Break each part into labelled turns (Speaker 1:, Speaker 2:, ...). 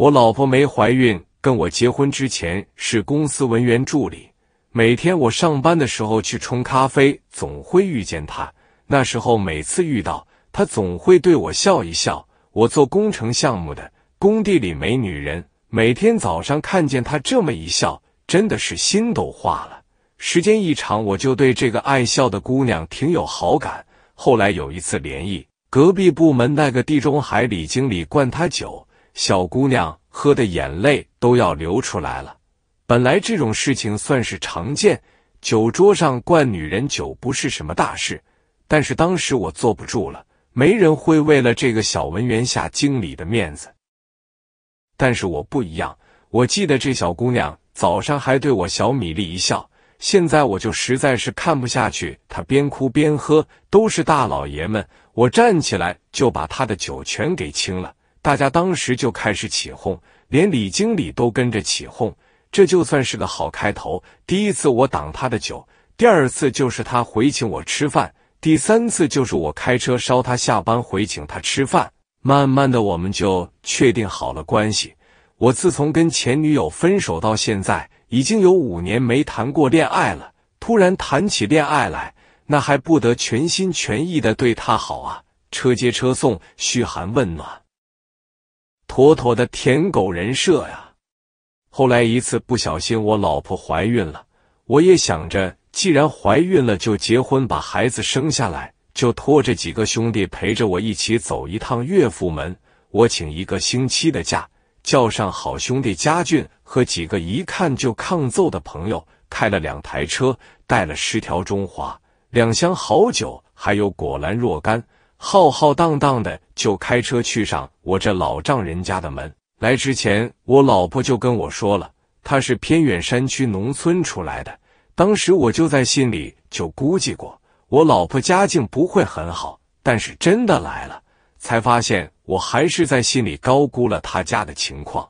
Speaker 1: 我老婆没怀孕，跟我结婚之前是公司文员助理。每天我上班的时候去冲咖啡，总会遇见她。那时候每次遇到她，总会对我笑一笑。我做工程项目的，工地里没女人，每天早上看见她这么一笑，真的是心都化了。时间一长，我就对这个爱笑的姑娘挺有好感。后来有一次联谊，隔壁部门那个地中海李经理灌她酒。小姑娘喝的眼泪都要流出来了。本来这种事情算是常见，酒桌上灌女人酒不是什么大事。但是当时我坐不住了，没人会为了这个小文员下经理的面子。但是我不一样，我记得这小姑娘早上还对我小米粒一笑，现在我就实在是看不下去。她边哭边喝，都是大老爷们，我站起来就把她的酒全给清了。大家当时就开始起哄，连李经理都跟着起哄，这就算是个好开头。第一次我挡他的酒，第二次就是他回请我吃饭，第三次就是我开车捎他下班回请他吃饭。慢慢的，我们就确定好了关系。我自从跟前女友分手到现在，已经有五年没谈过恋爱了。突然谈起恋爱来，那还不得全心全意的对他好啊？车接车送，嘘寒问暖。妥妥的舔狗人设呀！后来一次不小心，我老婆怀孕了，我也想着既然怀孕了，就结婚把孩子生下来，就拖着几个兄弟陪着我一起走一趟岳父门。我请一个星期的假，叫上好兄弟家俊和几个一看就抗揍的朋友，开了两台车，带了十条中华、两箱好酒，还有果篮若干，浩浩荡荡的。就开车去上我这老丈人家的门。来之前，我老婆就跟我说了，她是偏远山区农村出来的。当时我就在心里就估计过，我老婆家境不会很好。但是真的来了，才发现我还是在心里高估了她家的情况。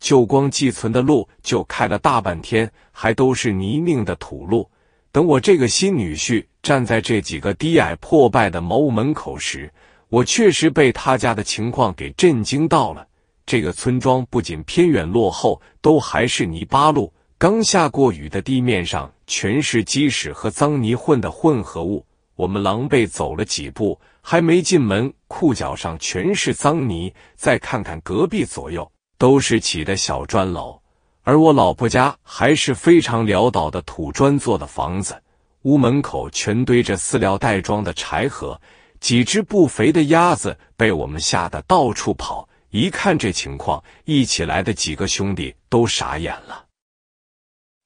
Speaker 1: 就光寄存的路就开了大半天，还都是泥泞的土路。等我这个新女婿站在这几个低矮破败的茅屋门口时，我确实被他家的情况给震惊到了。这个村庄不仅偏远落后，都还是泥巴路。刚下过雨的地面上全是鸡屎和脏泥混的混合物。我们狼狈走了几步，还没进门，裤脚上全是脏泥。再看看隔壁左右，都是起的小砖楼，而我老婆家还是非常潦倒的土砖做的房子，屋门口全堆着饲料袋装的柴禾。几只不肥的鸭子被我们吓得到处跑，一看这情况，一起来的几个兄弟都傻眼了。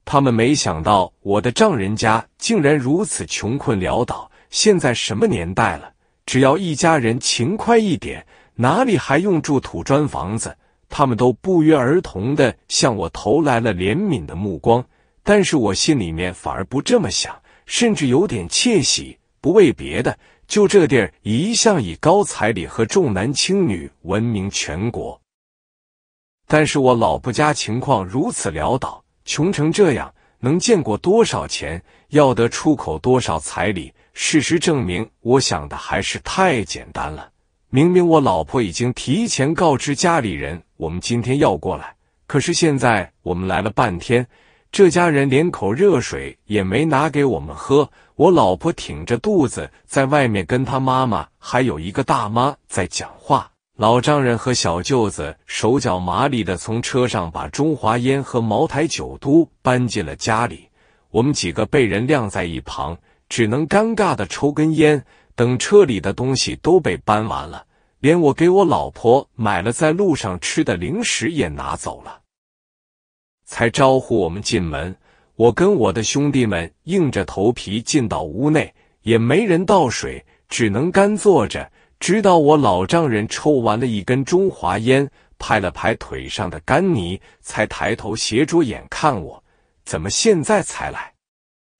Speaker 1: 他们没想到我的丈人家竟然如此穷困潦倒。现在什么年代了，只要一家人勤快一点，哪里还用住土砖房子？他们都不约而同的向我投来了怜悯的目光，但是我心里面反而不这么想，甚至有点窃喜，不为别的。就这地儿一向以高彩礼和重男轻女闻名全国，但是我老婆家情况如此潦倒，穷成这样，能见过多少钱？要得出口多少彩礼？事实证明，我想的还是太简单了。明明我老婆已经提前告知家里人，我们今天要过来，可是现在我们来了半天，这家人连口热水也没拿给我们喝。我老婆挺着肚子在外面跟她妈妈还有一个大妈在讲话，老丈人和小舅子手脚麻利的从车上把中华烟和茅台酒都搬进了家里，我们几个被人晾在一旁，只能尴尬的抽根烟。等车里的东西都被搬完了，连我给我老婆买了在路上吃的零食也拿走了，才招呼我们进门。我跟我的兄弟们硬着头皮进到屋内，也没人倒水，只能干坐着。直到我老丈人抽完了一根中华烟，拍了拍腿上的干泥，才抬头斜着眼看我：“怎么现在才来？”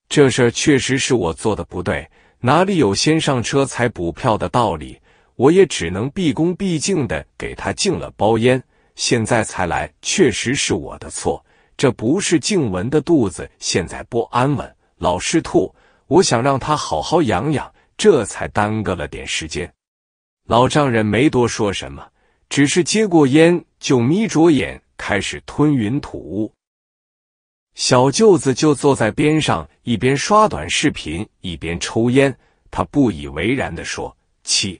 Speaker 1: 这事儿确实是我做的不对，哪里有先上车才补票的道理？我也只能毕恭毕敬的给他敬了包烟。现在才来，确实是我的错。这不是静文的肚子现在不安稳，老是吐。我想让她好好养养，这才耽搁了点时间。老丈人没多说什么，只是接过烟就眯着眼开始吞云吐雾。小舅子就坐在边上，一边刷短视频一边抽烟。他不以为然的说：“气，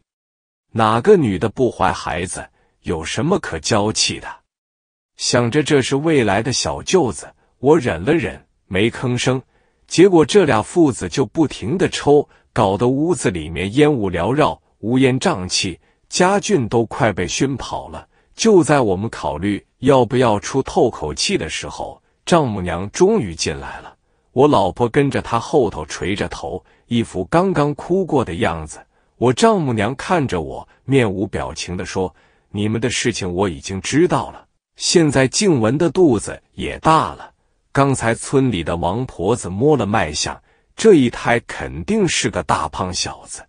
Speaker 1: 哪个女的不怀孩子，有什么可娇气的？”想着这是未来的小舅子，我忍了忍，没吭声。结果这俩父子就不停的抽，搞得屋子里面烟雾缭绕，乌烟瘴气，家俊都快被熏跑了。就在我们考虑要不要出透口气的时候，丈母娘终于进来了。我老婆跟着她后头垂着头，一副刚刚哭过的样子。我丈母娘看着我，面无表情的说：“你们的事情我已经知道了。”现在静文的肚子也大了，刚才村里的王婆子摸了脉象，这一胎肯定是个大胖小子。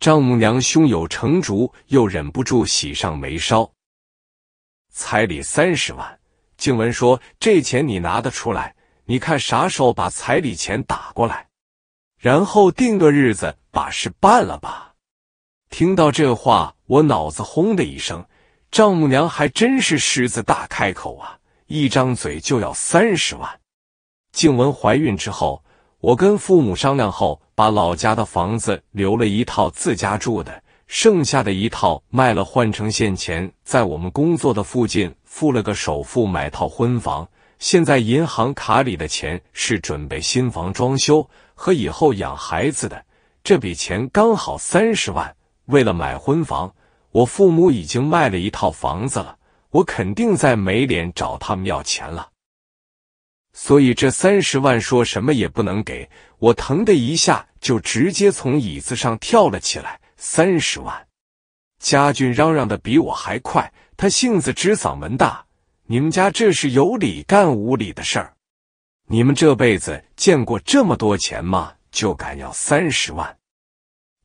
Speaker 1: 丈母娘胸有成竹，又忍不住喜上眉梢。彩礼三十万，静文说：“这钱你拿得出来？你看啥时候把彩礼钱打过来，然后定个日子把事办了吧。”听到这话，我脑子轰的一声。丈母娘还真是狮子大开口啊！一张嘴就要三十万。静文怀孕之后，我跟父母商量后，把老家的房子留了一套自家住的，剩下的一套卖了换成现钱，在我们工作的附近付了个首付买套婚房。现在银行卡里的钱是准备新房装修和以后养孩子的，这笔钱刚好三十万，为了买婚房。我父母已经卖了一套房子了，我肯定在没脸找他们要钱了。所以这三十万说什么也不能给我，疼的一下就直接从椅子上跳了起来。三十万，家俊嚷嚷的比我还快，他性子直，嗓门大。你们家这是有理干无理的事儿，你们这辈子见过这么多钱吗？就敢要三十万？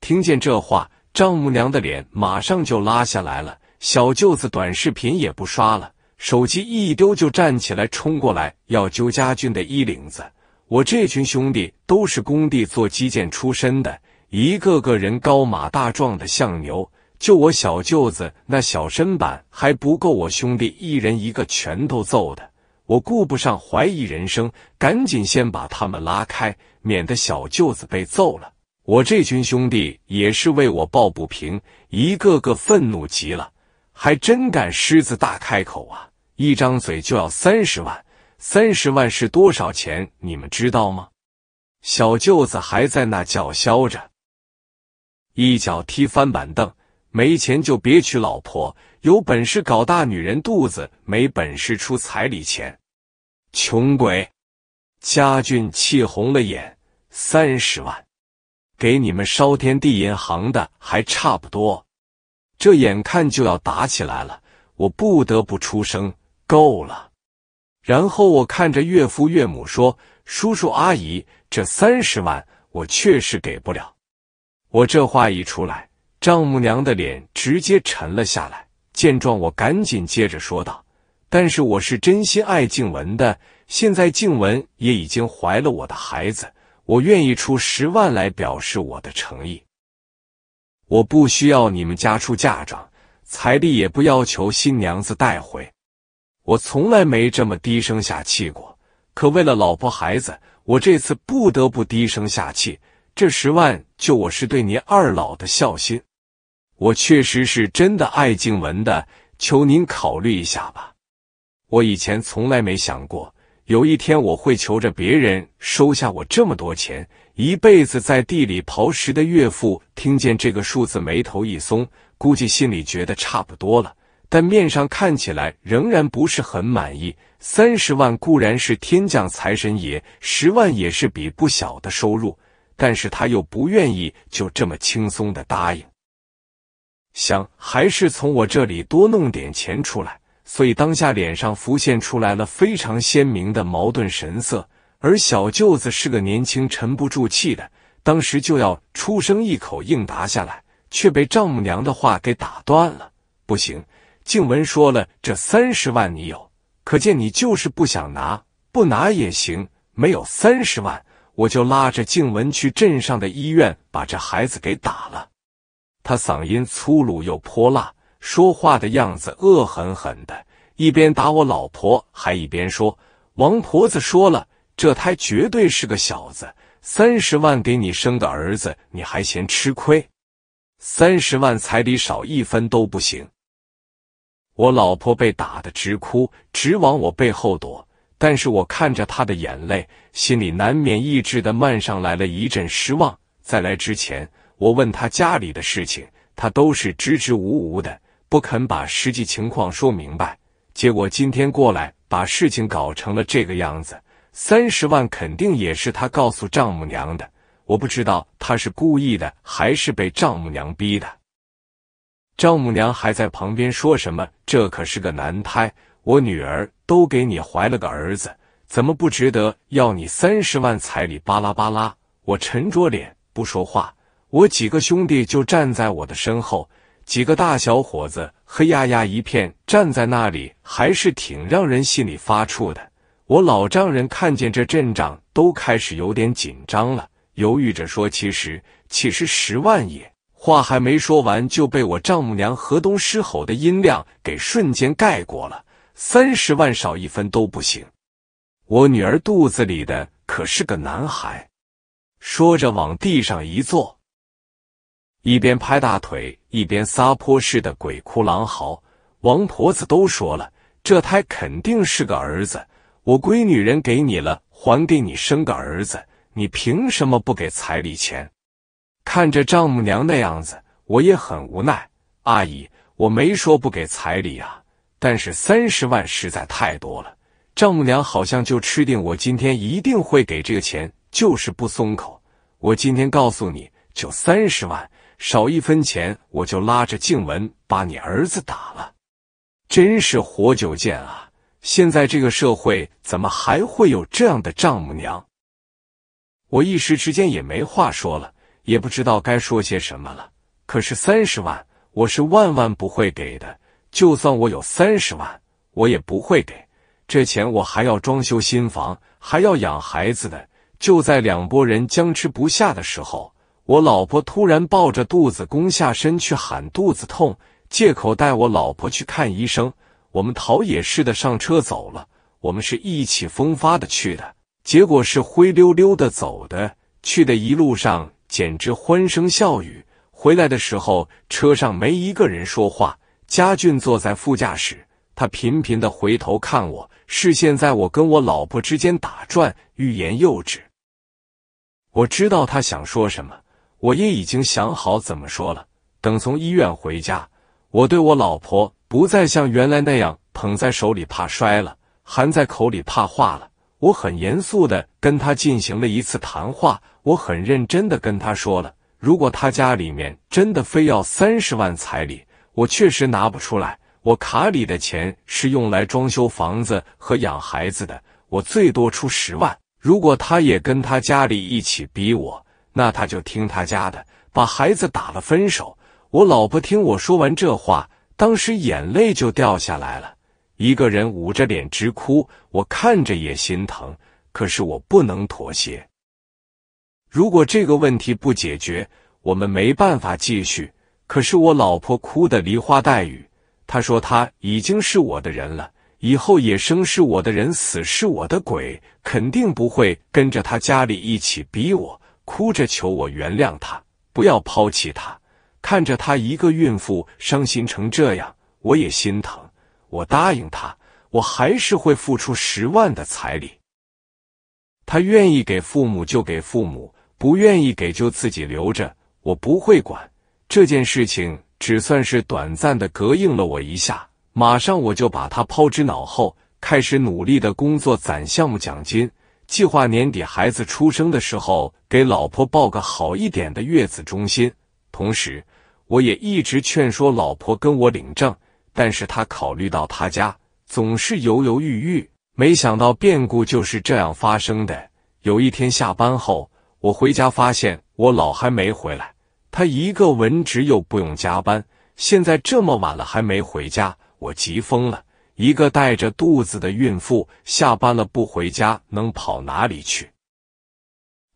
Speaker 1: 听见这话。丈母娘的脸马上就拉下来了，小舅子短视频也不刷了，手机一丢就站起来冲过来要揪家俊的衣领子。我这群兄弟都是工地做基建出身的，一个个人高马大壮的像牛，就我小舅子那小身板还不够我兄弟一人一个拳头揍的。我顾不上怀疑人生，赶紧先把他们拉开，免得小舅子被揍了。我这群兄弟也是为我抱不平，一个个愤怒极了，还真敢狮子大开口啊！一张嘴就要三十万，三十万是多少钱，你们知道吗？小舅子还在那叫嚣着，一脚踢翻板凳，没钱就别娶老婆，有本事搞大女人肚子，没本事出彩礼钱，穷鬼！家俊气红了眼，三十万。给你们烧天地银行的还差不多，这眼看就要打起来了，我不得不出声，够了。然后我看着岳父岳母说：“叔叔阿姨，这三十万我确实给不了。”我这话一出来，丈母娘的脸直接沉了下来。见状，我赶紧接着说道：“但是我是真心爱静文的，现在静文也已经怀了我的孩子。”我愿意出十万来表示我的诚意。我不需要你们家出嫁妆，彩礼也不要求新娘子带回。我从来没这么低声下气过，可为了老婆孩子，我这次不得不低声下气。这十万，就我是对您二老的孝心。我确实是真的爱静文的，求您考虑一下吧。我以前从来没想过。有一天我会求着别人收下我这么多钱，一辈子在地里刨食的岳父听见这个数字，眉头一松，估计心里觉得差不多了，但面上看起来仍然不是很满意。三十万固然是天降财神爷，十万也是笔不小的收入，但是他又不愿意就这么轻松的答应，想还是从我这里多弄点钱出来。所以当下脸上浮现出来了非常鲜明的矛盾神色，而小舅子是个年轻沉不住气的，当时就要出声一口应答下来，却被丈母娘的话给打断了。不行，静文说了，这三十万你有，可见你就是不想拿，不拿也行，没有三十万，我就拉着静文去镇上的医院把这孩子给打了。他嗓音粗鲁又泼辣。说话的样子恶狠狠的，一边打我老婆，还一边说：“王婆子说了，这胎绝对是个小子，三十万给你生个儿子，你还嫌吃亏？三十万彩礼少一分都不行。”我老婆被打得直哭，直往我背后躲，但是我看着她的眼泪，心里难免抑制的漫上来了一阵失望。在来之前，我问她家里的事情，她都是支支吾吾的。不肯把实际情况说明白，结果今天过来把事情搞成了这个样子。三十万肯定也是他告诉丈母娘的，我不知道他是故意的还是被丈母娘逼的。丈母娘还在旁边说什么：“这可是个男胎，我女儿都给你怀了个儿子，怎么不值得要你三十万彩礼？”巴拉巴拉。我沉着脸不说话，我几个兄弟就站在我的身后。几个大小伙子黑压压一片站在那里，还是挺让人心里发怵的。我老丈人看见这阵仗，都开始有点紧张了，犹豫着说：“其实，其实十万也……”话还没说完，就被我丈母娘河东狮吼的音量给瞬间盖过了。三十万少一分都不行，我女儿肚子里的可是个男孩。说着，往地上一坐。一边拍大腿，一边撒泼似的鬼哭狼嚎。王婆子都说了，这胎肯定是个儿子。我闺女人给你了，还给你生个儿子，你凭什么不给彩礼钱？看着丈母娘那样子，我也很无奈。阿姨，我没说不给彩礼啊，但是三十万实在太多了。丈母娘好像就吃定我今天一定会给这个钱，就是不松口。我今天告诉你，就三十万。少一分钱，我就拉着静文把你儿子打了！真是活久见啊！现在这个社会怎么还会有这样的丈母娘？我一时之间也没话说了，也不知道该说些什么了。可是三十万，我是万万不会给的。就算我有三十万，我也不会给。这钱我还要装修新房，还要养孩子的。就在两拨人僵持不下的时候。我老婆突然抱着肚子弓下身去喊肚子痛，借口带我老婆去看医生。我们逃也似的上车走了。我们是意气风发的去的，结果是灰溜溜的走的。去的一路上简直欢声笑语，回来的时候车上没一个人说话。家俊坐在副驾驶，他频频的回头看我，视线在我跟我老婆之间打转，欲言又止。我知道他想说什么。我也已经想好怎么说了。等从医院回家，我对我老婆不再像原来那样捧在手里怕摔了，含在口里怕化了。我很严肃的跟她进行了一次谈话，我很认真的跟她说了：如果她家里面真的非要三十万彩礼，我确实拿不出来。我卡里的钱是用来装修房子和养孩子的，我最多出十万。如果她也跟她家里一起逼我。那他就听他家的，把孩子打了，分手。我老婆听我说完这话，当时眼泪就掉下来了，一个人捂着脸直哭。我看着也心疼，可是我不能妥协。如果这个问题不解决，我们没办法继续。可是我老婆哭的梨花带雨，她说她已经是我的人了，以后也生是我的人，死是我的鬼，肯定不会跟着他家里一起逼我。哭着求我原谅他，不要抛弃他。看着他一个孕妇伤心成这样，我也心疼。我答应他，我还是会付出十万的彩礼。他愿意给父母就给父母，不愿意给就自己留着，我不会管。这件事情只算是短暂的隔应了我一下，马上我就把他抛之脑后，开始努力的工作攒项目奖金。计划年底孩子出生的时候，给老婆报个好一点的月子中心。同时，我也一直劝说老婆跟我领证，但是她考虑到她家，总是犹犹豫豫。没想到变故就是这样发生的。有一天下班后，我回家发现我老还没回来。他一个文职又不用加班，现在这么晚了还没回家，我急疯了。一个带着肚子的孕妇下班了不回家，能跑哪里去？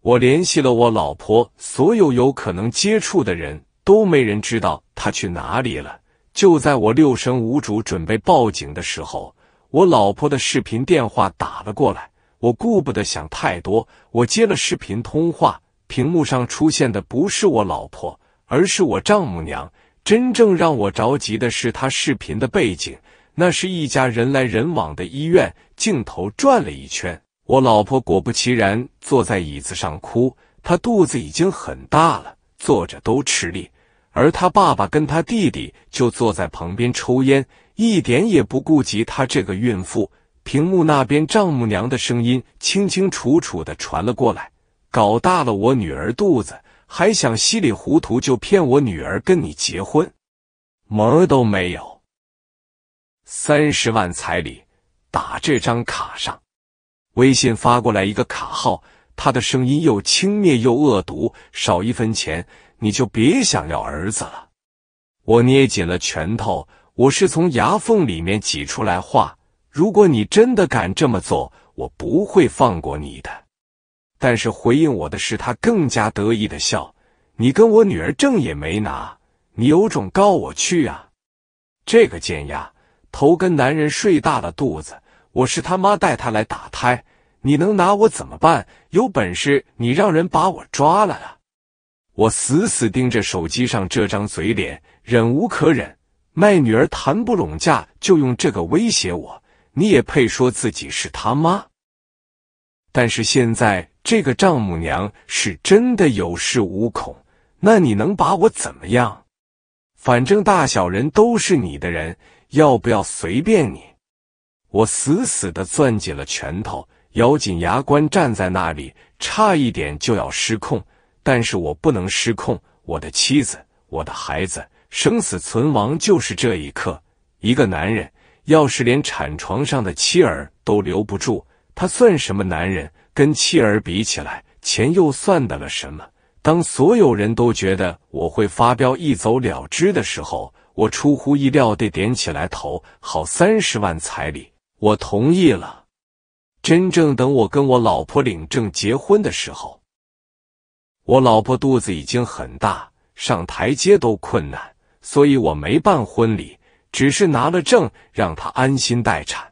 Speaker 1: 我联系了我老婆，所有有可能接触的人都没人知道她去哪里了。就在我六神无主准备报警的时候，我老婆的视频电话打了过来。我顾不得想太多，我接了视频通话，屏幕上出现的不是我老婆，而是我丈母娘。真正让我着急的是她视频的背景。那是一家人来人往的医院，镜头转了一圈，我老婆果不其然坐在椅子上哭，她肚子已经很大了，坐着都吃力。而他爸爸跟他弟弟就坐在旁边抽烟，一点也不顾及她这个孕妇。屏幕那边丈母娘的声音清清楚楚的传了过来，搞大了我女儿肚子，还想稀里糊涂就骗我女儿跟你结婚，门儿都没有。三十万彩礼，打这张卡上。微信发过来一个卡号。他的声音又轻蔑又恶毒，少一分钱你就别想要儿子了。我捏紧了拳头，我是从牙缝里面挤出来话。如果你真的敢这么做，我不会放过你的。但是回应我的是他更加得意的笑。你跟我女儿证也没拿，你有种告我去啊！这个贱丫头跟男人睡大了，肚子我是他妈带他来打胎，你能拿我怎么办？有本事你让人把我抓了啊！我死死盯着手机上这张嘴脸，忍无可忍。卖女儿谈不拢价，就用这个威胁我，你也配说自己是他妈？但是现在这个丈母娘是真的有恃无恐，那你能把我怎么样？反正大小人都是你的人。要不要随便你？我死死的攥紧了拳头，咬紧牙关站在那里，差一点就要失控，但是我不能失控。我的妻子，我的孩子，生死存亡就是这一刻。一个男人要是连产床上的妻儿都留不住，他算什么男人？跟妻儿比起来，钱又算得了什么？当所有人都觉得我会发飙一走了之的时候。我出乎意料的点起来头，好三十万彩礼，我同意了。真正等我跟我老婆领证结婚的时候，我老婆肚子已经很大，上台阶都困难，所以我没办婚礼，只是拿了证让她安心待产。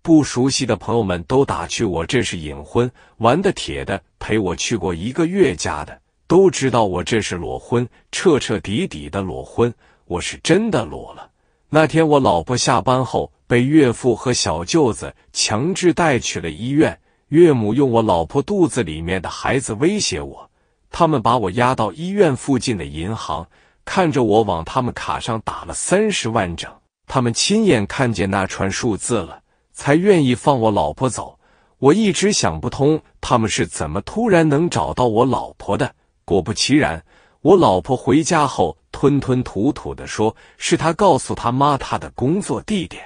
Speaker 1: 不熟悉的朋友们都打趣我这是隐婚，玩的铁的陪我去过一个月家的都知道我这是裸婚，彻彻底底的裸婚。我是真的裸了。那天我老婆下班后被岳父和小舅子强制带去了医院，岳母用我老婆肚子里面的孩子威胁我，他们把我押到医院附近的银行，看着我往他们卡上打了三十万整，他们亲眼看见那串数字了，才愿意放我老婆走。我一直想不通他们是怎么突然能找到我老婆的。果不其然，我老婆回家后。吞吞吐吐的说，是他告诉他妈他的工作地点，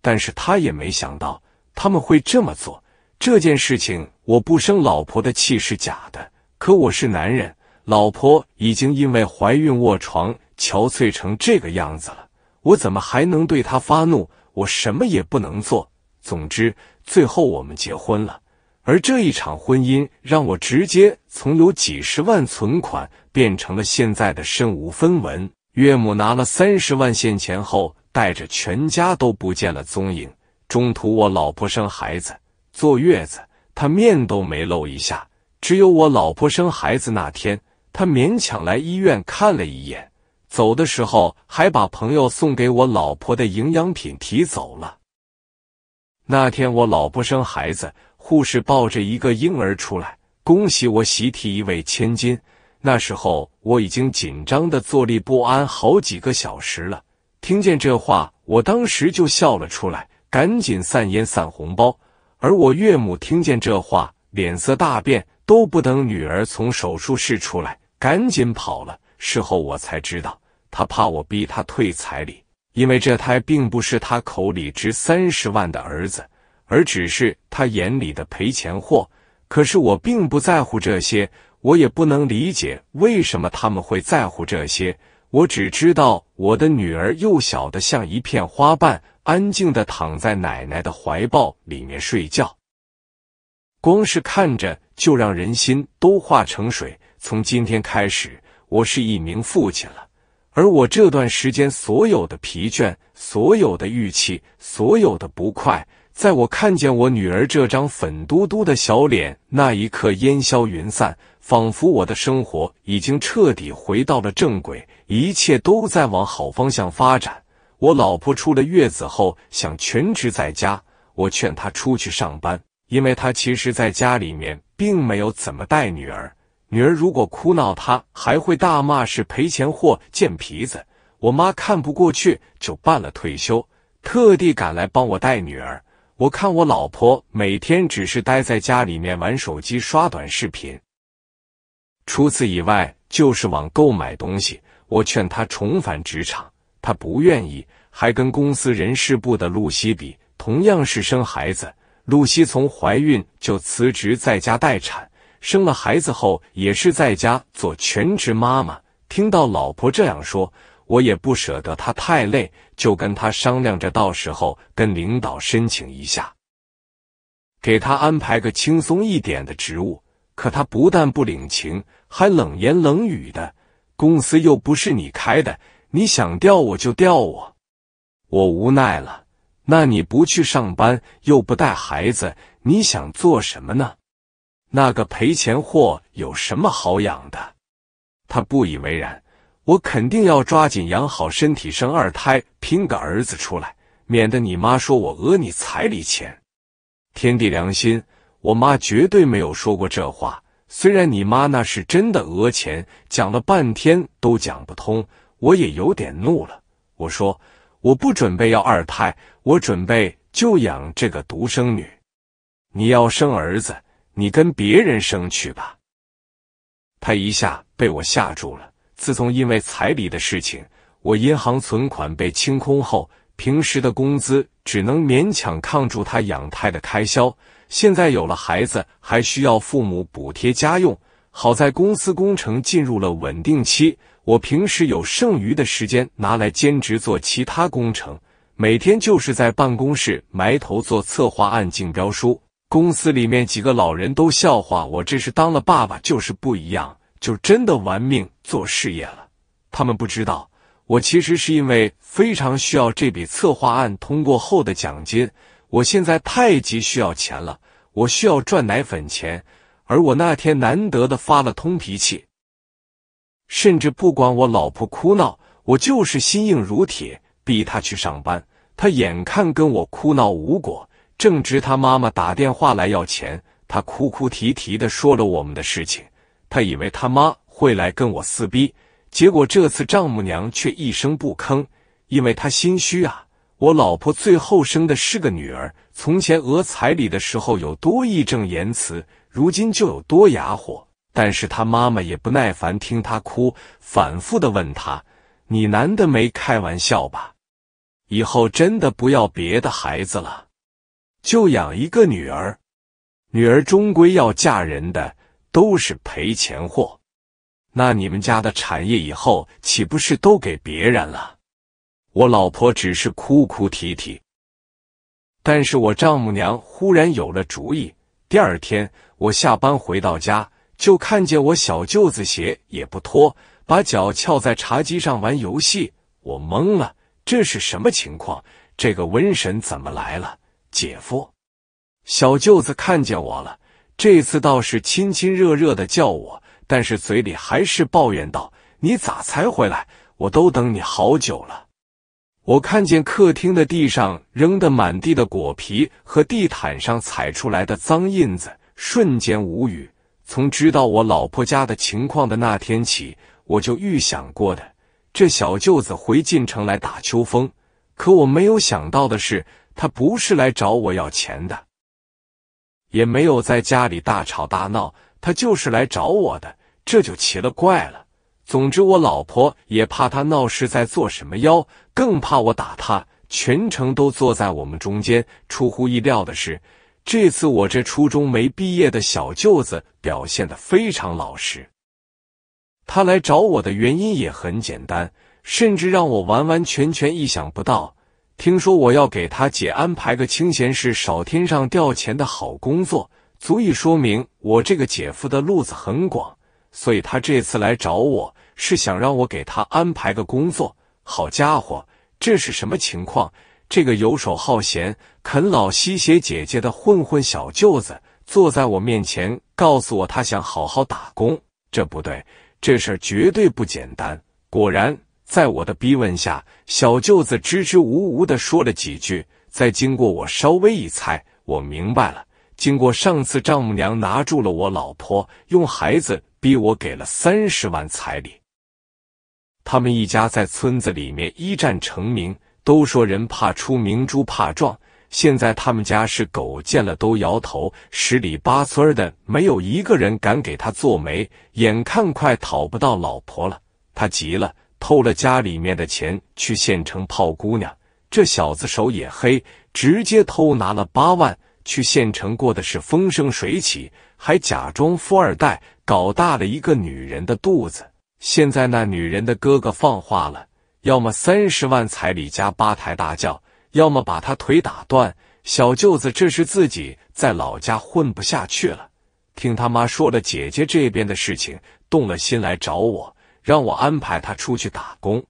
Speaker 1: 但是他也没想到他们会这么做。这件事情我不生老婆的气是假的，可我是男人，老婆已经因为怀孕卧床，憔悴成这个样子了，我怎么还能对她发怒？我什么也不能做。总之，最后我们结婚了。而这一场婚姻让我直接从有几十万存款变成了现在的身无分文。岳母拿了三十万现钱后，带着全家都不见了踪影。中途我老婆生孩子坐月子，他面都没露一下。只有我老婆生孩子那天，他勉强来医院看了一眼，走的时候还把朋友送给我老婆的营养品提走了。那天我老婆生孩子。护士抱着一个婴儿出来，恭喜我喜提一位千金。那时候我已经紧张的坐立不安好几个小时了。听见这话，我当时就笑了出来，赶紧散烟、散红包。而我岳母听见这话，脸色大变，都不等女儿从手术室出来，赶紧跑了。事后我才知道，她怕我逼她退彩礼，因为这胎并不是她口里值三十万的儿子。而只是他眼里的赔钱货。可是我并不在乎这些，我也不能理解为什么他们会在乎这些。我只知道，我的女儿幼小的像一片花瓣，安静的躺在奶奶的怀抱里面睡觉。光是看着，就让人心都化成水。从今天开始，我是一名父亲了。而我这段时间所有的疲倦，所有的郁气，所有的不快。在我看见我女儿这张粉嘟嘟的小脸那一刻，烟消云散，仿佛我的生活已经彻底回到了正轨，一切都在往好方向发展。我老婆出了月子后想全职在家，我劝她出去上班，因为她其实在家里面并没有怎么带女儿。女儿如果哭闹，她还会大骂是赔钱货、贱皮子。我妈看不过去，就办了退休，特地赶来帮我带女儿。我看我老婆每天只是待在家里面玩手机、刷短视频，除此以外就是网购买东西。我劝她重返职场，她不愿意，还跟公司人事部的露西比，同样是生孩子，露西从怀孕就辞职在家待产，生了孩子后也是在家做全职妈妈。听到老婆这样说。我也不舍得他太累，就跟他商量着，到时候跟领导申请一下，给他安排个轻松一点的职务。可他不但不领情，还冷言冷语的。公司又不是你开的，你想调我就调我。我无奈了，那你不去上班，又不带孩子，你想做什么呢？那个赔钱货有什么好养的？他不以为然。我肯定要抓紧养好身体，生二胎，拼个儿子出来，免得你妈说我讹你彩礼钱。天地良心，我妈绝对没有说过这话。虽然你妈那是真的讹钱，讲了半天都讲不通，我也有点怒了。我说我不准备要二胎，我准备就养这个独生女。你要生儿子，你跟别人生去吧。他一下被我吓住了。自从因为彩礼的事情，我银行存款被清空后，平时的工资只能勉强抗住他养胎的开销。现在有了孩子，还需要父母补贴家用。好在公司工程进入了稳定期，我平时有剩余的时间拿来兼职做其他工程。每天就是在办公室埋头做策划案、竞标书。公司里面几个老人都笑话我，这是当了爸爸就是不一样。就真的玩命做事业了。他们不知道，我其实是因为非常需要这笔策划案通过后的奖金。我现在太急需要钱了，我需要赚奶粉钱。而我那天难得的发了通脾气，甚至不管我老婆哭闹，我就是心硬如铁，逼她去上班。她眼看跟我哭闹无果，正值她妈妈打电话来要钱，她哭哭啼啼的说了我们的事情。他以为他妈会来跟我撕逼，结果这次丈母娘却一声不吭，因为他心虚啊。我老婆最后生的是个女儿，从前讹彩礼的时候有多义正言辞，如今就有多哑火。但是他妈妈也不耐烦听他哭，反复的问他：“你男的没开玩笑吧？以后真的不要别的孩子了，就养一个女儿。女儿终归要嫁人的。”都是赔钱货，那你们家的产业以后岂不是都给别人了？我老婆只是哭哭啼啼，但是我丈母娘忽然有了主意。第二天我下班回到家，就看见我小舅子鞋也不脱，把脚翘在茶几上玩游戏。我懵了，这是什么情况？这个瘟神怎么来了？姐夫，小舅子看见我了。这次倒是亲亲热热的叫我，但是嘴里还是抱怨道：“你咋才回来？我都等你好久了。”我看见客厅的地上扔的满地的果皮和地毯上踩出来的脏印子，瞬间无语。从知道我老婆家的情况的那天起，我就预想过的，这小舅子回晋城来打秋风。可我没有想到的是，他不是来找我要钱的。也没有在家里大吵大闹，他就是来找我的，这就奇了怪了。总之，我老婆也怕他闹事，在做什么妖，更怕我打他。全程都坐在我们中间。出乎意料的是，这次我这初中没毕业的小舅子表现的非常老实。他来找我的原因也很简单，甚至让我完完全全意想不到。听说我要给他姐安排个清闲事、少天上掉钱的好工作，足以说明我这个姐夫的路子很广。所以他这次来找我是想让我给他安排个工作。好家伙，这是什么情况？这个游手好闲、啃老吸血姐姐的混混小舅子，坐在我面前告诉我他想好好打工。这不对，这事儿绝对不简单。果然。在我的逼问下，小舅子支支吾吾的说了几句。再经过我稍微一猜，我明白了。经过上次丈母娘拿住了我老婆，用孩子逼我给了三十万彩礼，他们一家在村子里面一战成名，都说人怕出名，猪怕壮。现在他们家是狗见了都摇头，十里八村的没有一个人敢给他做媒，眼看快讨不到老婆了，他急了。偷了家里面的钱去县城泡姑娘，这小子手也黑，直接偷拿了八万去县城过的是风生水起，还假装富二代，搞大了一个女人的肚子。现在那女人的哥哥放话了，要么三十万彩礼加八抬大轿，要么把他腿打断。小舅子这是自己在老家混不下去了，听他妈说了姐姐这边的事情，动了心来找我。让我安排他出去打工，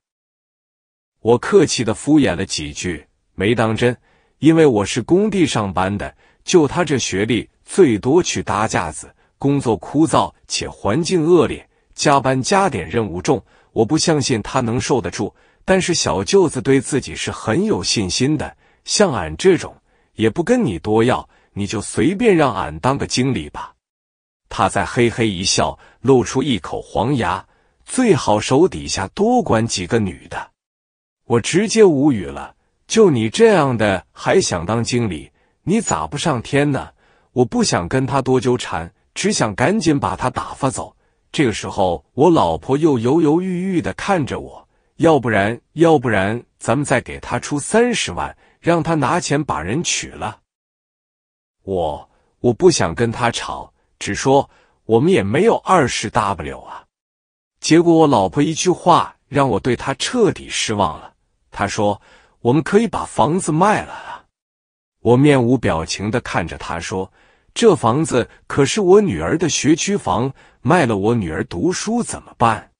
Speaker 1: 我客气的敷衍了几句，没当真，因为我是工地上班的，就他这学历，最多去搭架子，工作枯燥且环境恶劣，加班加点，任务重，我不相信他能受得住。但是小舅子对自己是很有信心的，像俺这种，也不跟你多要，你就随便让俺当个经理吧。他在嘿嘿一笑，露出一口黄牙。最好手底下多管几个女的，我直接无语了。就你这样的还想当经理，你咋不上天呢？我不想跟他多纠缠，只想赶紧把他打发走。这个时候，我老婆又犹犹豫豫的看着我，要不然，要不然咱们再给他出三十万，让他拿钱把人娶了。我我不想跟他吵，只说我们也没有二十 W 啊。结果我老婆一句话让我对她彻底失望了。她说：“我们可以把房子卖了啊！”我面无表情的看着她说：“这房子可是我女儿的学区房，卖了我女儿读书怎么办？”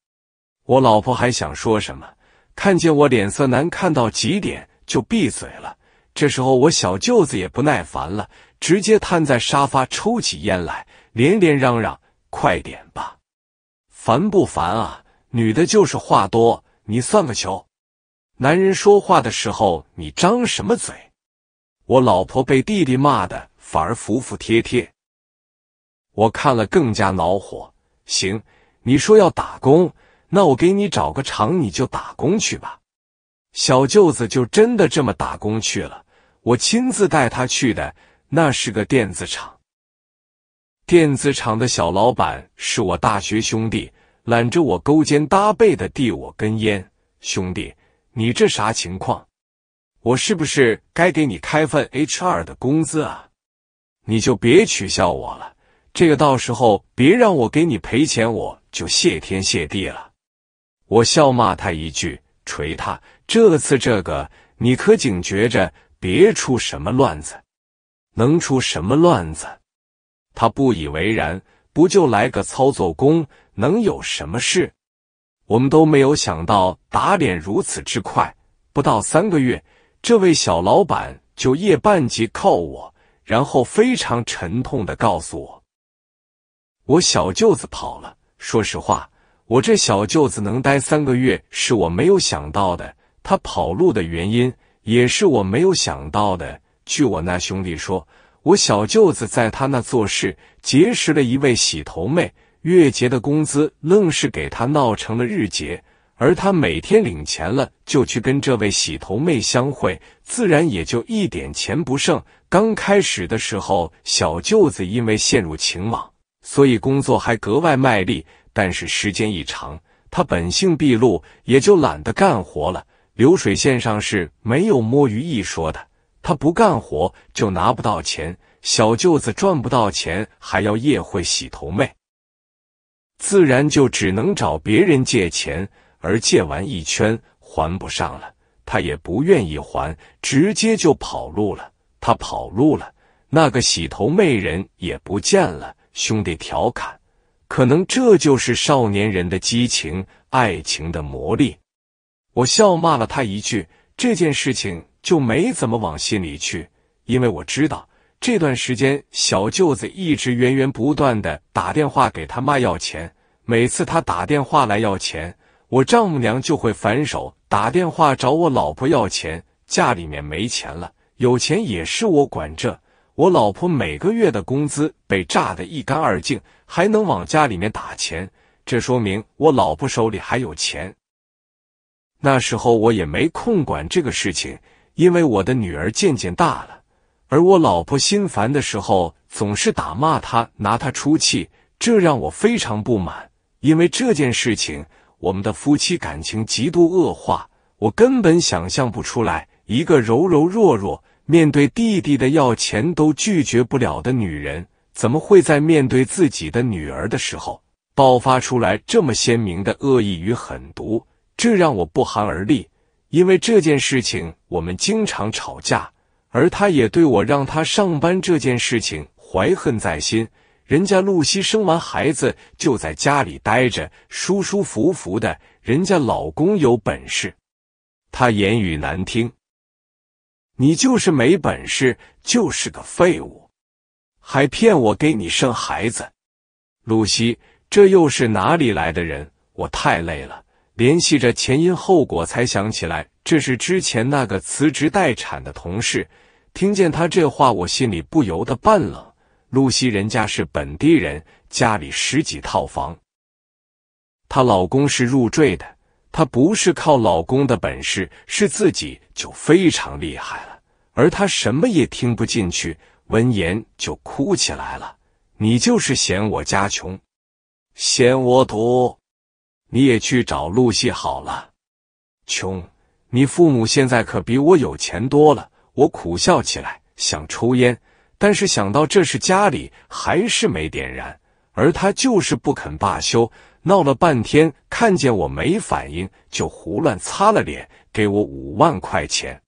Speaker 1: 我老婆还想说什么，看见我脸色难看到极点，就闭嘴了。这时候我小舅子也不耐烦了，直接瘫在沙发抽起烟来，连连嚷嚷：“快点吧！”烦不烦啊！女的就是话多，你算个球！男人说话的时候你张什么嘴？我老婆被弟弟骂的反而服服帖帖，我看了更加恼火。行，你说要打工，那我给你找个厂，你就打工去吧。小舅子就真的这么打工去了，我亲自带他去的，那是个电子厂。电子厂的小老板是我大学兄弟，揽着我勾肩搭背的递我根烟。兄弟，你这啥情况？我是不是该给你开份 H 二的工资啊？你就别取笑我了，这个到时候别让我给你赔钱，我就谢天谢地了。我笑骂他一句：“锤他！这次这个你可警觉着，别出什么乱子。能出什么乱子？”他不以为然，不就来个操作工，能有什么事？我们都没有想到打脸如此之快，不到三个月，这位小老板就夜半级靠我，然后非常沉痛的告诉我，我小舅子跑了。说实话，我这小舅子能待三个月是我没有想到的，他跑路的原因也是我没有想到的。据我那兄弟说。我小舅子在他那做事，结识了一位洗头妹，月结的工资愣是给他闹成了日结，而他每天领钱了就去跟这位洗头妹相会，自然也就一点钱不剩。刚开始的时候，小舅子因为陷入情网，所以工作还格外卖力，但是时间一长，他本性毕露，也就懒得干活了。流水线上是没有摸鱼一说的。他不干活就拿不到钱，小舅子赚不到钱还要夜会洗头妹，自然就只能找别人借钱，而借完一圈还不上了，他也不愿意还，直接就跑路了。他跑路了，那个洗头妹人也不见了。兄弟调侃：“可能这就是少年人的激情，爱情的魔力。”我笑骂了他一句：“这件事情。”就没怎么往心里去，因为我知道这段时间小舅子一直源源不断的打电话给他妈要钱，每次他打电话来要钱，我丈母娘就会反手打电话找我老婆要钱。家里面没钱了，有钱也是我管着。我老婆每个月的工资被榨得一干二净，还能往家里面打钱，这说明我老婆手里还有钱。那时候我也没空管这个事情。因为我的女儿渐渐大了，而我老婆心烦的时候总是打骂她，拿她出气，这让我非常不满。因为这件事情，我们的夫妻感情极度恶化。我根本想象不出来，一个柔柔弱弱、面对弟弟的要钱都拒绝不了的女人，怎么会在面对自己的女儿的时候爆发出来这么鲜明的恶意与狠毒？这让我不寒而栗。因为这件事情，我们经常吵架，而他也对我让他上班这件事情怀恨在心。人家露西生完孩子就在家里待着，舒舒服服的，人家老公有本事。他言语难听，你就是没本事，就是个废物，还骗我给你生孩子。露西，这又是哪里来的人？我太累了。联系着前因后果，才想起来这是之前那个辞职待产的同事。听见他这话，我心里不由得半冷。露西，人家是本地人，家里十几套房，她老公是入赘的，她不是靠老公的本事，是自己就非常厉害了。而她什么也听不进去，闻言就哭起来了。你就是嫌我家穷，嫌我土。你也去找陆西好了，穷，你父母现在可比我有钱多了。我苦笑起来，想抽烟，但是想到这是家里，还是没点燃。而他就是不肯罢休，闹了半天，看见我没反应，就胡乱擦了脸，给我五万块钱。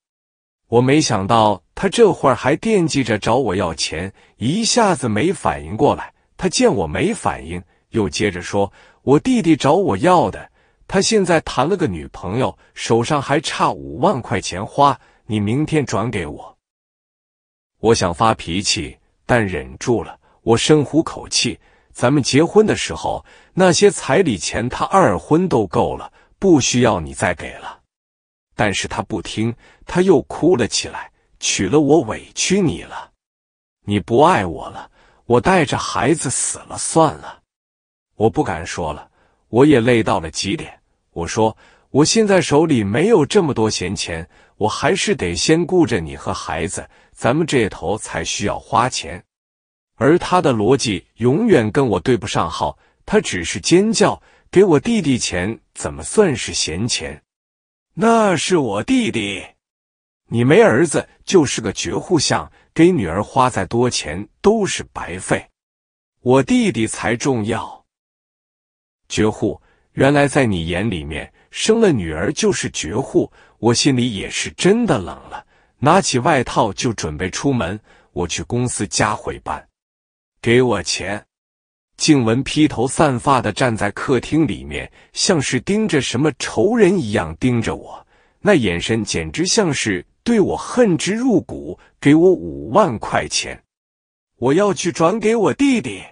Speaker 1: 我没想到他这会儿还惦记着找我要钱，一下子没反应过来。他见我没反应，又接着说。我弟弟找我要的，他现在谈了个女朋友，手上还差五万块钱花，你明天转给我。我想发脾气，但忍住了。我深呼口气，咱们结婚的时候那些彩礼钱，他二婚都够了，不需要你再给了。但是他不听，他又哭了起来。娶了我委屈你了，你不爱我了，我带着孩子死了算了。我不敢说了，我也累到了极点。我说，我现在手里没有这么多闲钱，我还是得先顾着你和孩子，咱们这头才需要花钱。而他的逻辑永远跟我对不上号，他只是尖叫：给我弟弟钱，怎么算是闲钱？那是我弟弟，你没儿子就是个绝户相，给女儿花再多钱都是白费，我弟弟才重要。绝户，原来在你眼里面生了女儿就是绝户，我心里也是真的冷了。拿起外套就准备出门，我去公司加会班。给我钱！静文披头散发的站在客厅里面，像是盯着什么仇人一样盯着我，那眼神简直像是对我恨之入骨。给我五万块钱，我要去转给我弟弟。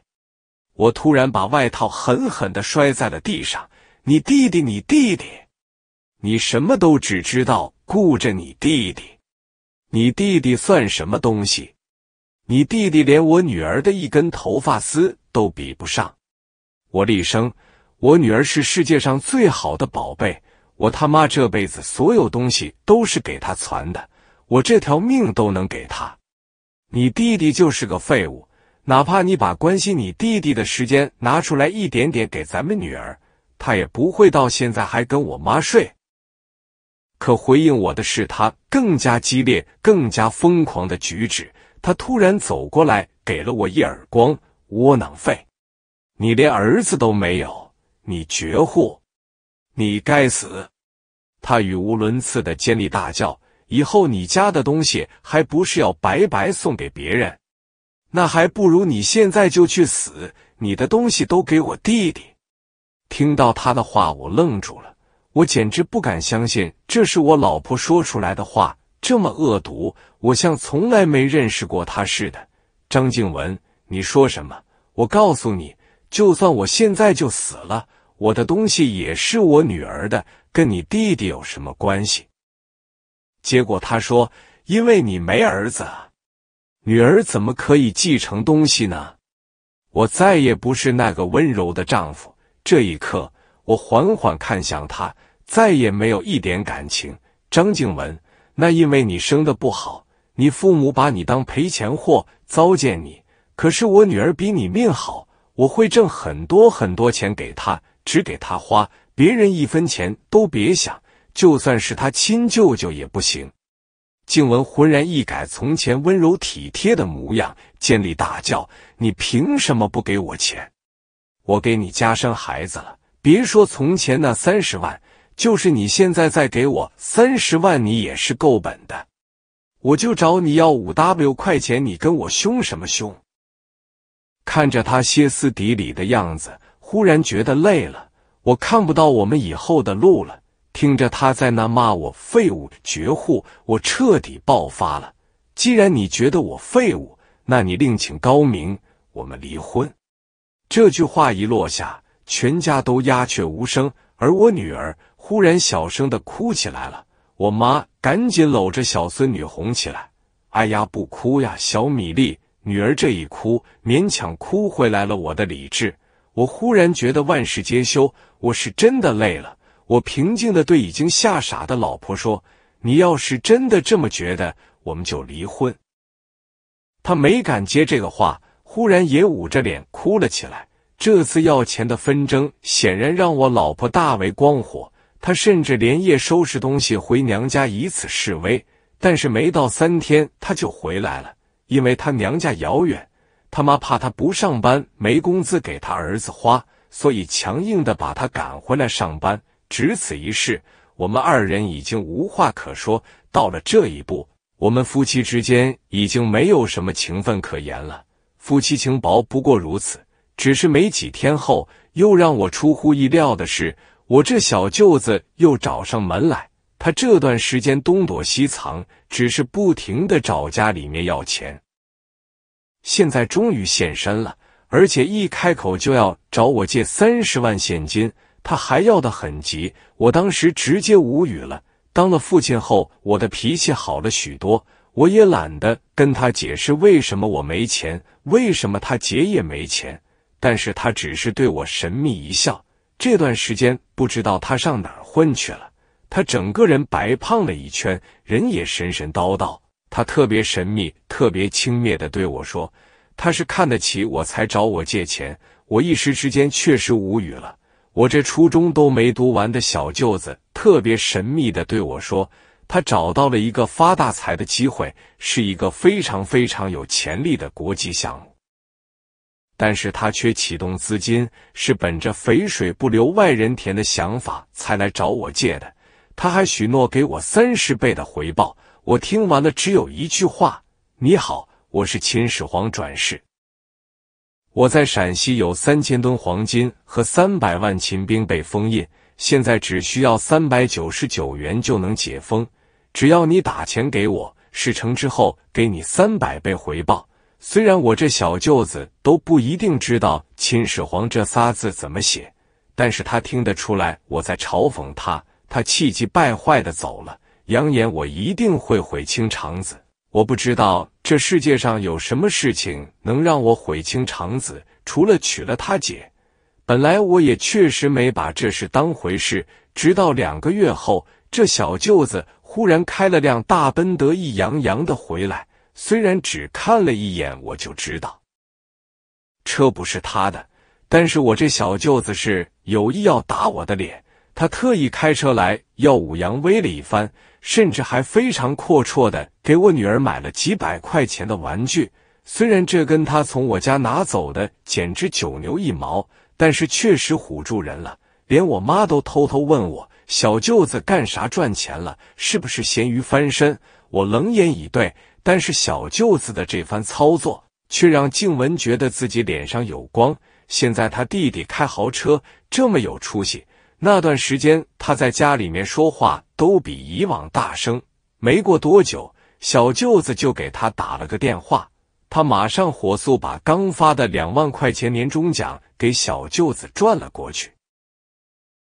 Speaker 1: 我突然把外套狠狠的摔在了地上。你弟弟，你弟弟，你什么都只知道顾着你弟弟。你弟弟算什么东西？你弟弟连我女儿的一根头发丝都比不上。我厉声：我女儿是世界上最好的宝贝。我他妈这辈子所有东西都是给她攒的，我这条命都能给她。你弟弟就是个废物。哪怕你把关心你弟弟的时间拿出来一点点给咱们女儿，她也不会到现在还跟我妈睡。可回应我的是他更加激烈、更加疯狂的举止。他突然走过来，给了我一耳光：“窝囊废！你连儿子都没有，你绝户！你该死！”他语无伦次的尖利大叫：“以后你家的东西还不是要白白送给别人？”那还不如你现在就去死！你的东西都给我弟弟。听到他的话，我愣住了，我简直不敢相信这是我老婆说出来的话，这么恶毒！我像从来没认识过他似的。张静文，你说什么？我告诉你，就算我现在就死了，我的东西也是我女儿的，跟你弟弟有什么关系？结果他说：“因为你没儿子。”女儿怎么可以继承东西呢？我再也不是那个温柔的丈夫。这一刻，我缓缓看向他，再也没有一点感情。张静文，那因为你生的不好，你父母把你当赔钱货糟践你。可是我女儿比你命好，我会挣很多很多钱给她，只给她花，别人一分钱都别想。就算是她亲舅舅也不行。静文浑然一改从前温柔体贴的模样，尖利大叫：“你凭什么不给我钱？我给你家生孩子了，别说从前那三十万，就是你现在再给我三十万，你也是够本的。我就找你要五 W 块钱，你跟我凶什么凶？”看着他歇斯底里的样子，忽然觉得累了，我看不到我们以后的路了。听着他在那骂我废物绝户，我彻底爆发了。既然你觉得我废物，那你另请高明，我们离婚。这句话一落下，全家都鸦雀无声，而我女儿忽然小声的哭起来了。我妈赶紧搂着小孙女哄起来：“哎呀，不哭呀，小米粒！”女儿这一哭，勉强哭回来了。我的理智，我忽然觉得万事皆休，我是真的累了。我平静地对已经吓傻的老婆说：“你要是真的这么觉得，我们就离婚。”他没敢接这个话，忽然也捂着脸哭了起来。这次要钱的纷争显然让我老婆大为光火，她甚至连夜收拾东西回娘家，以此示威。但是没到三天，她就回来了，因为她娘家遥远，他妈怕她不上班没工资给她儿子花，所以强硬地把她赶回来上班。只此一事，我们二人已经无话可说。到了这一步，我们夫妻之间已经没有什么情分可言了。夫妻情薄不过如此。只是没几天后，又让我出乎意料的是，我这小舅子又找上门来。他这段时间东躲西藏，只是不停的找家里面要钱。现在终于现身了，而且一开口就要找我借三十万现金。他还要的很急，我当时直接无语了。当了父亲后，我的脾气好了许多，我也懒得跟他解释为什么我没钱，为什么他结业没钱。但是他只是对我神秘一笑。这段时间不知道他上哪儿混去了，他整个人白胖了一圈，人也神神叨叨。他特别神秘，特别轻蔑的对我说：“他是看得起我才找我借钱。”我一时之间确实无语了。我这初中都没读完的小舅子特别神秘的对我说：“他找到了一个发大财的机会，是一个非常非常有潜力的国际项目。但是他缺启动资金，是本着肥水不流外人田的想法才来找我借的。他还许诺给我三十倍的回报。”我听完了，只有一句话：“你好，我是秦始皇转世。”我在陕西有三千吨黄金和三百万秦兵被封印，现在只需要三百九十九元就能解封。只要你打钱给我，事成之后给你三百倍回报。虽然我这小舅子都不一定知道“秦始皇”这仨字怎么写，但是他听得出来我在嘲讽他，他气急败坏的走了，扬言我一定会毁清肠子。我不知道这世界上有什么事情能让我悔青肠子，除了娶了他姐。本来我也确实没把这事当回事，直到两个月后，这小舅子忽然开了辆大奔，得意洋洋的回来。虽然只看了一眼，我就知道车不是他的，但是我这小舅子是有意要打我的脸。他特意开车来耀武扬威了一番，甚至还非常阔绰的给我女儿买了几百块钱的玩具。虽然这跟他从我家拿走的简直九牛一毛，但是确实唬住人了。连我妈都偷偷问我小舅子干啥赚钱了，是不是咸鱼翻身？我冷眼以对，但是小舅子的这番操作却让静文觉得自己脸上有光。现在他弟弟开豪车，这么有出息。那段时间，他在家里面说话都比以往大声。没过多久，小舅子就给他打了个电话，他马上火速把刚发的两万块钱年终奖给小舅子转了过去，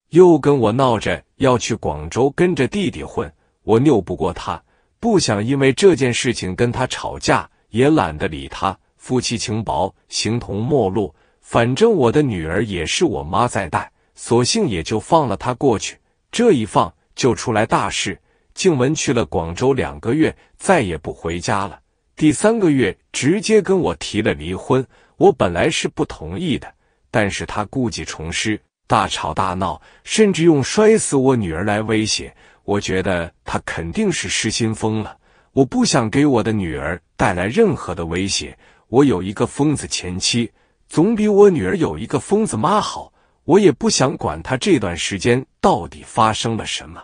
Speaker 1: 又跟我闹着要去广州跟着弟弟混。我拗不过他，不想因为这件事情跟他吵架，也懒得理他。夫妻情薄，形同陌路。反正我的女儿也是我妈在带。索性也就放了他过去。这一放就出来大事。静文去了广州两个月，再也不回家了。第三个月直接跟我提了离婚。我本来是不同意的，但是他故技重施，大吵大闹，甚至用摔死我女儿来威胁。我觉得他肯定是失心疯了。我不想给我的女儿带来任何的威胁。我有一个疯子前妻，总比我女儿有一个疯子妈好。我也不想管他这段时间到底发生了什么。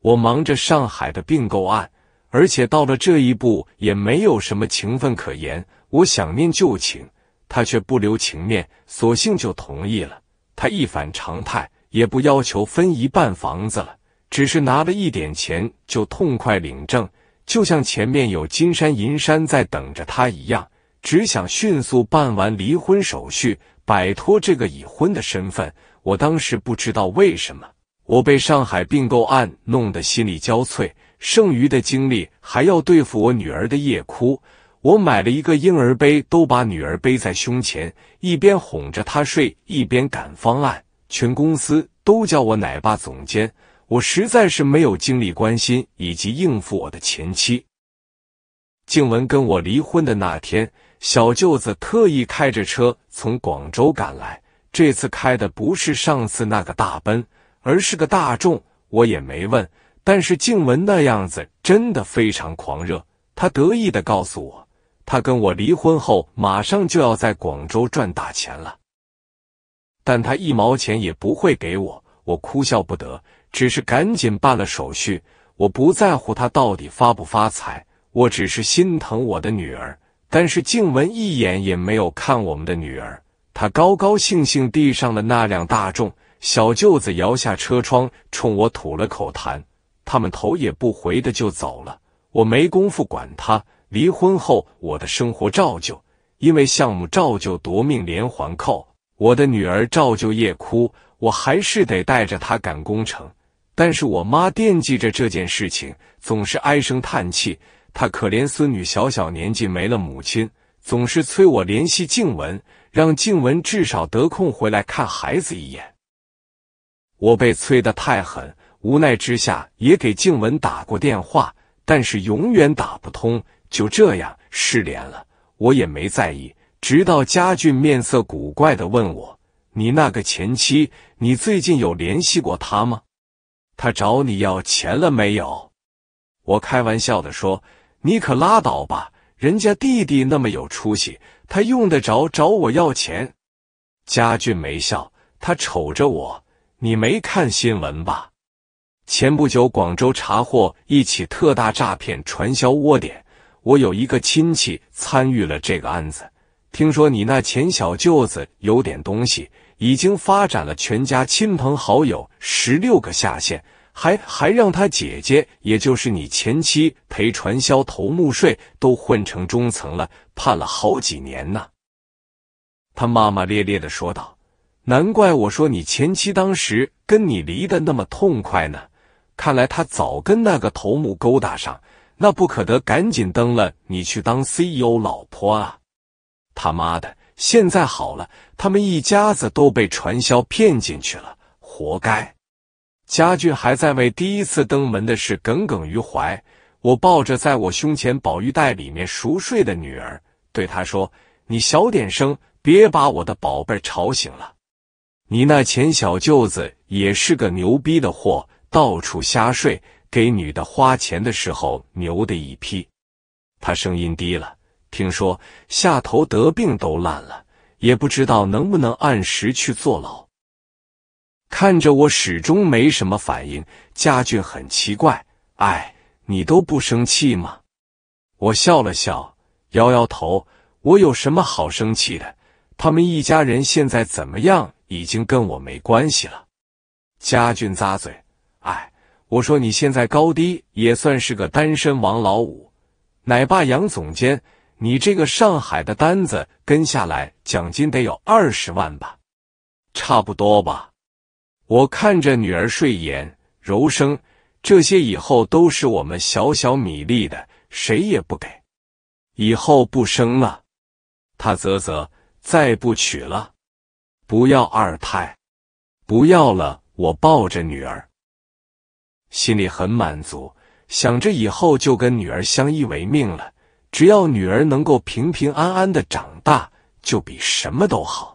Speaker 1: 我忙着上海的并购案，而且到了这一步也没有什么情分可言。我想念旧情，他却不留情面，索性就同意了。他一反常态，也不要求分一半房子了，只是拿了一点钱就痛快领证，就像前面有金山银山在等着他一样，只想迅速办完离婚手续。摆脱这个已婚的身份，我当时不知道为什么，我被上海并购案弄得心力交瘁，剩余的精力还要对付我女儿的夜哭。我买了一个婴儿杯，都把女儿背在胸前，一边哄着她睡，一边赶方案。全公司都叫我奶爸总监，我实在是没有精力关心以及应付我的前妻静雯跟我离婚的那天。小舅子特意开着车从广州赶来，这次开的不是上次那个大奔，而是个大众。我也没问，但是静文那样子真的非常狂热。他得意的告诉我，他跟我离婚后马上就要在广州赚大钱了，但他一毛钱也不会给我。我哭笑不得，只是赶紧办了手续。我不在乎他到底发不发财，我只是心疼我的女儿。但是静文一眼也没有看我们的女儿，她高高兴兴地上了那辆大众。小舅子摇下车窗，冲我吐了口痰。他们头也不回的就走了。我没工夫管他。离婚后，我的生活照旧，因为项目照旧夺命连环扣，我的女儿照旧夜哭，我还是得带着她赶工程。但是我妈惦记着这件事情，总是唉声叹气。他可怜孙女，小小年纪没了母亲，总是催我联系静文，让静文至少得空回来看孩子一眼。我被催得太狠，无奈之下也给静文打过电话，但是永远打不通，就这样失联了。我也没在意，直到佳俊面色古怪的问我：“你那个前妻，你最近有联系过他吗？他找你要钱了没有？”我开玩笑的说。你可拉倒吧，人家弟弟那么有出息，他用得着找我要钱？家俊没笑，他瞅着我，你没看新闻吧？前不久广州查获一起特大诈骗传销窝点，我有一个亲戚参与了这个案子。听说你那前小舅子有点东西，已经发展了全家亲朋好友十六个下线。还还让他姐姐，也就是你前妻陪传销头目睡，都混成中层了，判了好几年呢。他骂骂咧咧的说道：“难怪我说你前妻当时跟你离的那么痛快呢，看来他早跟那个头目勾搭上，那不可得赶紧登了你去当 CEO 老婆啊！他妈的，现在好了，他们一家子都被传销骗进去了，活该。”家俊还在为第一次登门的事耿耿于怀。我抱着在我胸前宝玉袋里面熟睡的女儿，对她说：“你小点声，别把我的宝贝吵醒了。”你那前小舅子也是个牛逼的货，到处瞎睡，给女的花钱的时候牛的一批。他声音低了，听说下头得病都烂了，也不知道能不能按时去坐牢。看着我始终没什么反应，家俊很奇怪。哎，你都不生气吗？我笑了笑，摇摇头。我有什么好生气的？他们一家人现在怎么样，已经跟我没关系了。家俊咂嘴。哎，我说你现在高低也算是个单身王老五，奶爸杨总监，你这个上海的单子跟下来，奖金得有二十万吧？差不多吧。我看着女儿睡眼，柔声：“这些以后都是我们小小米粒的，谁也不给。以后不生了。”他啧啧，再不娶了，不要二胎，不要了。我抱着女儿，心里很满足，想着以后就跟女儿相依为命了，只要女儿能够平平安安的长大，就比什么都好。